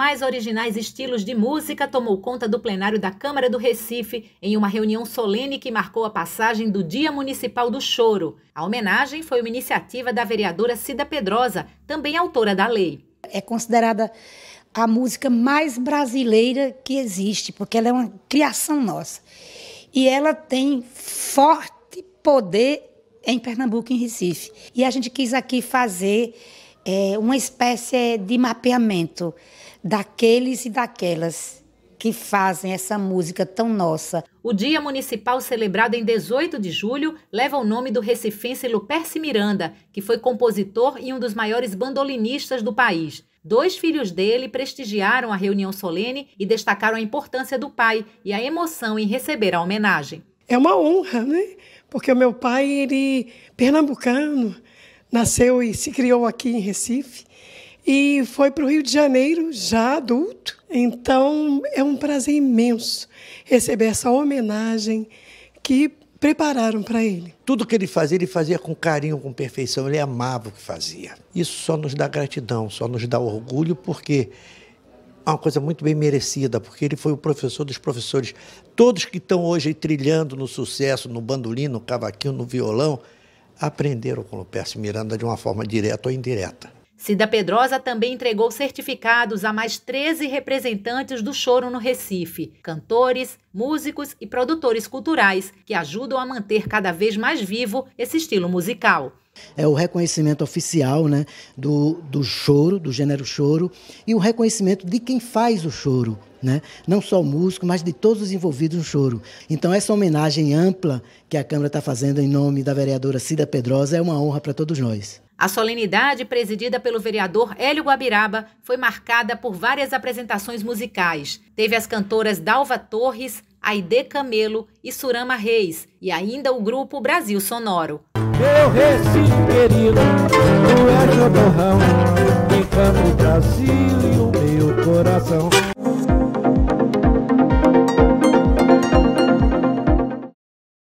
mais originais estilos de música tomou conta do plenário da Câmara do Recife em uma reunião solene que marcou a passagem do Dia Municipal do Choro. A homenagem foi uma iniciativa da vereadora Cida Pedrosa, também autora da lei. É considerada a música mais brasileira que existe, porque ela é uma criação nossa. E ela tem forte poder em Pernambuco, em Recife. E a gente quis aqui fazer é, uma espécie de mapeamento daqueles e daquelas que fazem essa música tão nossa. O Dia Municipal, celebrado em 18 de julho, leva o nome do recifense Luperce Miranda, que foi compositor e um dos maiores bandolinistas do país. Dois filhos dele prestigiaram a reunião solene e destacaram a importância do pai e a emoção em receber a homenagem. É uma honra, né? Porque o meu pai, ele pernambucano, nasceu e se criou aqui em Recife e foi para o Rio de Janeiro já adulto. Então é um prazer imenso receber essa homenagem que prepararam para ele. Tudo que ele fazia, ele fazia com carinho, com perfeição, ele amava o que fazia. Isso só nos dá gratidão, só nos dá orgulho, porque é uma coisa muito bem merecida, porque ele foi o professor dos professores. Todos que estão hoje trilhando no sucesso, no bandolim, no cavaquinho, no violão, aprenderam com Lupércio Miranda de uma forma direta ou indireta. Cida Pedrosa também entregou certificados a mais 13 representantes do choro no Recife, cantores, músicos e produtores culturais que ajudam a manter cada vez mais vivo esse estilo musical é o reconhecimento oficial né, do, do choro, do gênero choro, e o reconhecimento de quem faz o choro, né? não só o músico, mas de todos os envolvidos no choro. Então, essa homenagem ampla que a Câmara está fazendo em nome da vereadora Cida Pedrosa é uma honra para todos nós. A solenidade, presidida pelo vereador Hélio Guabiraba, foi marcada por várias apresentações musicais. Teve as cantoras Dalva Torres, Aide Camelo e Surama Reis, e ainda o grupo Brasil Sonoro meu Recife querido, tu és meu borrão, encanta o Brasil e o meu coração.